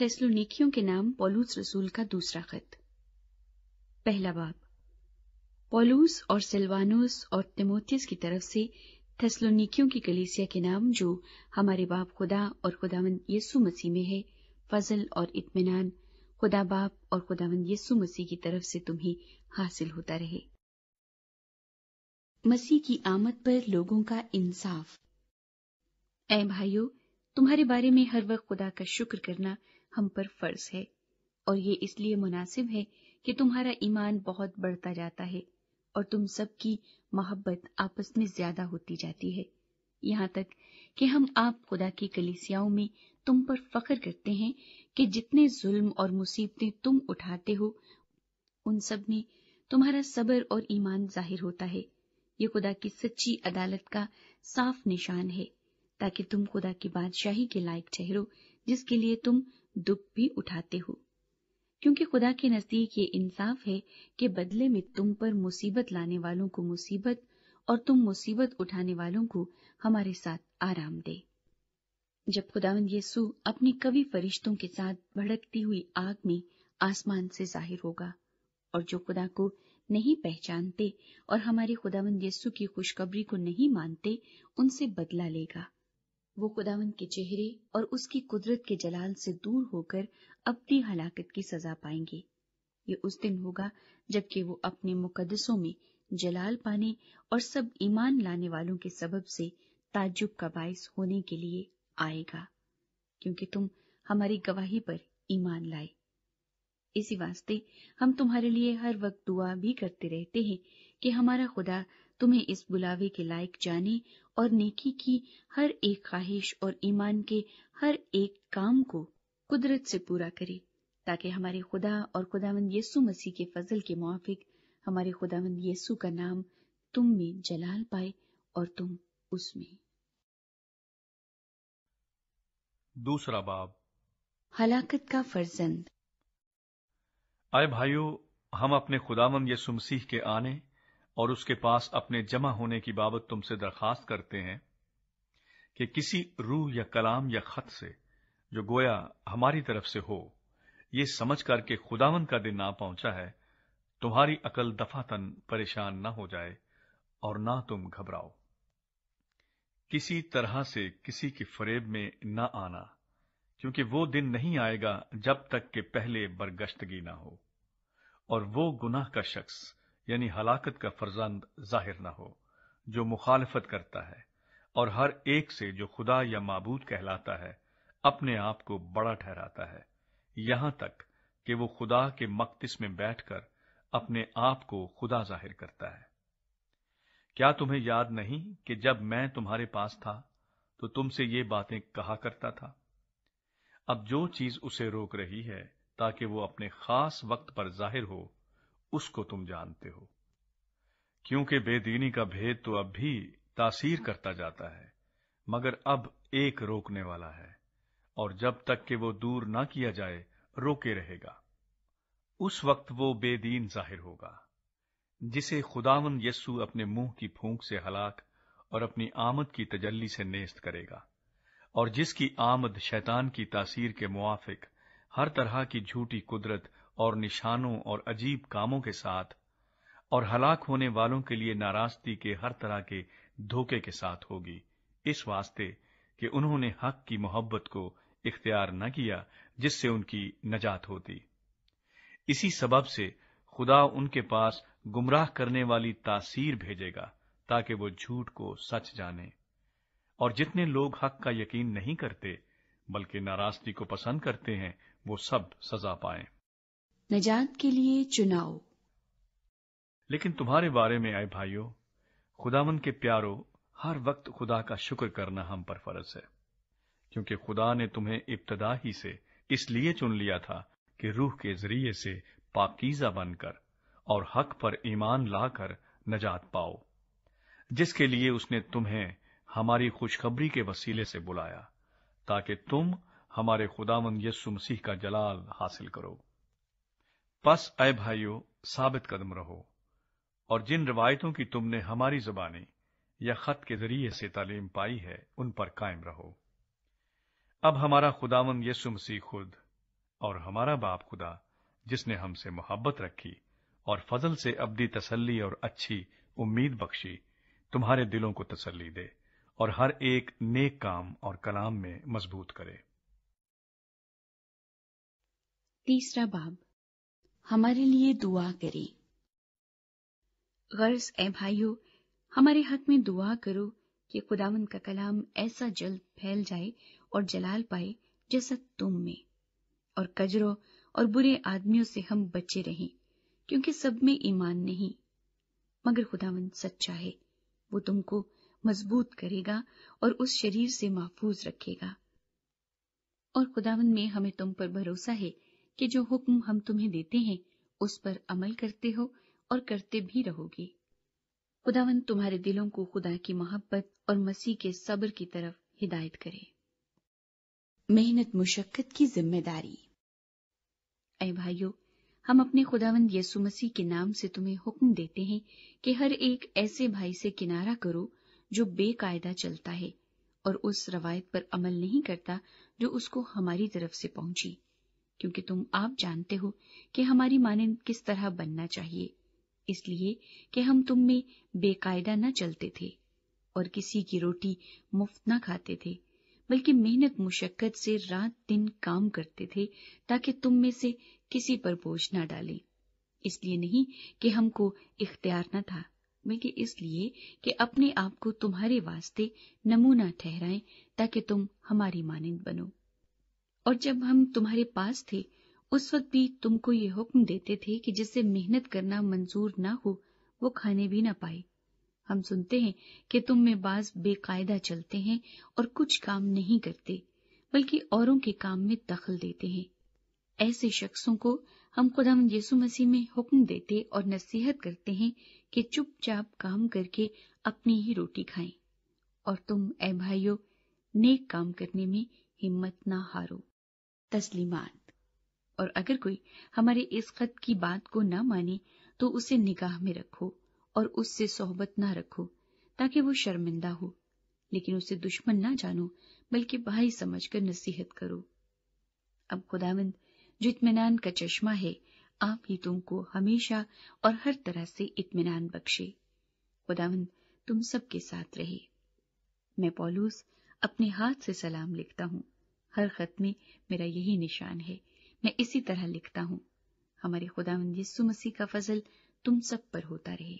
टेस्लोनिकियों के नाम पोलूस रसूल का दूसरा खत पहला बाब पॉलूस और सिल्वानोस और तिमोथियस की तरफ से थेस्लोनिकियों की कलीसिया के नाम जो हमारे बाप खुदा और खुदावन यीसु मसीह में है फजल और इत्मीनान खुदा बाप और खुदावन यीसु मसीह की तरफ से तुम्हें हासिल होता रहे मसीह की आमद पर लोगों का इंसाफ ए भाइयों तुम्हारे बारे में हर वक्त खुदा का शुक्र करना हम पर फर्ज है और ये इसलिए मुनासिब है कि तुम्हारा ईमान बहुत बढ़ता जाता है और तुम सबकी मोहब्बत आपस में ज्यादा होती जाती है यहाँ तक कि हम आप खुदा की कलिसियाओं में तुम पर फख्र करते हैं कि जितने जुल्म और मुसीबतें तुम उठाते हो उन सब में तुम्हारा सबर और ईमान जाहिर होता है ये खुदा की सच्ची अदालत का साफ निशान है ताकि तुम खुदा की बादशाही के लायक ठहरो जिसके लिए तुम दुख भी उठाते हो क्योंकि खुदा के नजदीक ये इंसाफ है कि बदले में तुम पर मुसीबत लाने वालों को मुसीबत और तुम मुसीबत उठाने वालों को हमारे साथ आराम दे जब खुदावंद यीशु अपने कवि फरिश्तों के साथ भड़कती हुई आग में आसमान से जाहिर होगा और जो खुदा को नहीं पहचानते और हमारे खुदावंद यीशु की खुशखबरी को नहीं मानते उनसे बदला लेगा वो खुदावन के चेहरे और उसकी कुदरत के जलाल से दूर होकर अपनी हलाकत की सजा पाएंगे ये उस दिन होगा जबकि वो अपने मुकदसों में जलाल पाने और सब ईमान लाने वालों के सबब से ताजुब का बायस होने के लिए आएगा क्योंकि तुम हमारी गवाही पर ईमान लाए इसी वास्ते हम तुम्हारे लिए हर वक्त दुआ भी करते रहते हैं कि हमारा खुदा तुम्हें इस बुलावे के लायक जाने और नेकी की हर एक ख्वाहिश और ईमान के हर एक काम को कुदरत से पूरा करे ताकि हमारे खुदा और खुदावंद यीसु मसीह के फजल के मुआफिक हमारे खुदावंद यीसु का नाम तुम में जलाल पाए और तुम उसमें दूसरा बाब हलाकत का फर्जंद आए भाइयों हम अपने खुदामंद यसु मसीह के आने और उसके पास अपने जमा होने की बाबत तुमसे दरखास्त करते हैं कि किसी रूह या कलाम या खत से जो गोया हमारी तरफ से हो ये समझ करके खुदावन का दिन ना पहुंचा है तुम्हारी अकल दफातन परेशान ना हो जाए और ना तुम घबराओ किसी तरह से किसी की फरेब में न आना क्योंकि वो दिन नहीं आएगा जब तक के पहले बरगश्तगी ना हो और वो गुनाह का शख्स यानी हलाकत का फर्जंद जाहिर न हो जो मुखालफत करता है और हर एक से जो खुदा या मबूद कहलाता है अपने आप को बड़ा ठहराता है यहां तक कि वो खुदा के मकतिस में बैठकर अपने आप को खुदा जाहिर करता है क्या तुम्हें याद नहीं कि जब मैं तुम्हारे पास था तो तुमसे ये बातें कहा करता था अब जो चीज उसे रोक रही है ताकि वो अपने खास वक्त पर जाहिर हो उसको तुम जानते हो क्योंकि बेदीनी का भेद तो अब भी तासीर करता जाता है मगर अब एक रोकने वाला है और जब तक कि वो दूर ना किया जाए रोके रहेगा उस वक्त वो बेदीन जाहिर होगा जिसे खुदावन यस्सु अपने मुंह की फूंक से हलाक और अपनी आमद की तजल्ली से नेस्त करेगा और जिसकी आमद शैतान की तासीर के मुआफिक हर तरह की झूठी कुदरत और निशानों और अजीब कामों के साथ और हलाक होने वालों के लिए नाराजगी के हर तरह के धोखे के साथ होगी इस वास्ते कि उन्होंने हक की मोहब्बत को इख्तियार न किया जिससे उनकी नजात होती इसी सबब से खुदा उनके पास गुमराह करने वाली तासीर भेजेगा ताकि वो झूठ को सच जाने और जितने लोग हक का यकीन नहीं करते बल्कि नाराजगी को पसंद करते हैं वो सब सजा पाएं नजात के लिए चुनाव लेकिन तुम्हारे बारे में आए भाइयों खुदावन के प्यारो हर वक्त खुदा का शुक्र करना हम पर फर्ज है क्योंकि खुदा ने तुम्हें इब्तदा ही से इसलिए चुन लिया था कि रूह के जरिए से पाकीजा बनकर और हक पर ईमान लाकर नजात पाओ जिसके लिए उसने तुम्हें हमारी खुशखबरी के वसीले से बुलाया ताकि तुम हमारे खुदावन यसु मसीह का जलाल हासिल करो बस अय भाइयों साबित कदम रहो और जिन रिवायतों की तुमने हमारी जुबानी या खत के जरिए से तालीम पाई है उन पर कायम रहो अब हमारा खुदावन यसु मसीह खुद और हमारा बाप खुदा जिसने हमसे मोहब्बत रखी और फजल से अबदी तसल्ली और अच्छी उम्मीद बख्शी तुम्हारे दिलों को तसल्ली दे और हर एक नेक काम और कलाम में मजबूत करे तीसरा बाब हमारे लिए दुआ करें गर्ज ए भाइयों हमारे हक में दुआ करो कि खुदावन का कलाम ऐसा जल्द फैल जाए और जलाल पाए जैसा तुम में और कजरों और बुरे आदमियों से हम बचे रहें क्योंकि सब में ईमान नहीं मगर खुदावन सच्चा है वो तुमको मजबूत करेगा और उस शरीर से महफूज रखेगा और खुदावन में हमें तुम पर भरोसा है कि जो हुक्म हम तुम्हें देते हैं उस पर अमल करते हो और करते भी रहोगे खुदावन तुम्हारे दिलों को खुदा की मोहब्बत और मसीह के सब्र की तरफ हिदायत करे मेहनत मुशक्कत की जिम्मेदारी अय भाइयों हम अपने खुदावंद यसु मसीह के नाम से तुम्हें हुक्म देते हैं कि हर एक ऐसे भाई से किनारा करो जो बेकायदा चलता है और उस रवायत पर अमल नहीं करता जो उसको हमारी तरफ से पहुंची क्योंकि तुम आप जानते हो कि हमारी माने किस तरह बनना चाहिए इसलिए कि हम तुम में बेकायदा न चलते थे और किसी की रोटी मुफ्त न खाते थे बल्कि मेहनत मुशक्कत से रात दिन काम करते थे ताकि तुम में से किसी पर बोझ न डालें इसलिए नहीं कि हमको इख्तियार न था बल्कि इसलिए कि अपने आप को तुम्हारे वास्ते नमूना ठहराएं ताकि तुम हमारी मानिंद बनो और जब हम तुम्हारे पास थे उस वक्त भी तुमको ये हुक्म देते थे कि जिससे मेहनत करना मंजूर ना हो वो खाने भी ना पाए हम सुनते हैं कि तुम में बाज बेकायदा चलते हैं और कुछ काम नहीं करते बल्कि औरों के काम में दखल देते हैं ऐसे शख्सों को हम खुदाम यीशु मसीह में हुक्म देते और नसीहत करते हैं कि चुपचाप काम करके अपनी ही रोटी खाएं और तुम ए भाइयों नेक काम करने में हिम्मत ना हारो तस्लीमान और अगर कोई हमारे इस खत की बात को न माने तो उसे निगाह में रखो और उससे सोहबत न रखो ताकि वो शर्मिंदा हो लेकिन उसे दुश्मन न जानो बल्कि भाई कर नसीहत करो अब खुदावंद जो इतमान का चश्मा है आप ही तुमको हमेशा और हर तरह से इतमान बख्शे खुदावंद तुम सबके साथ रहे मैं पॉलूस अपने हाथ से सलाम लिखता हूँ हर खत में मेरा यही निशान है मैं इसी तरह लिखता हूं हमारे खुदावंद यीसु मसीह का फजल तुम सब पर होता रहे